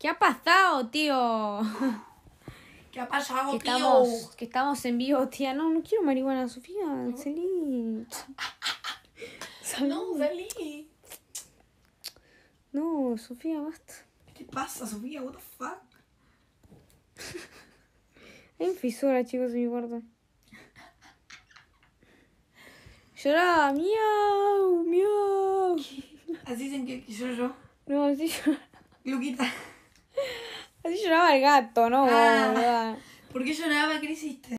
¿Qué ha pasado, tío? ¿Qué ha pasado, que tío? Estamos, que estamos en vivo, tía. No, no quiero marihuana, Sofía. Salí. No, salí. No, Sofía, basta. ¿Qué pasa, Sofía? What the fuck? Hay un fisura, chicos, en mi cuarto. Lloraba, miau, miau. ¿Así dicen que, soy yo? No, así lloraba. Luquita. Así lloraba el gato, ¿no? Porque ah. ¿Por qué lloraba? ¿Qué hiciste?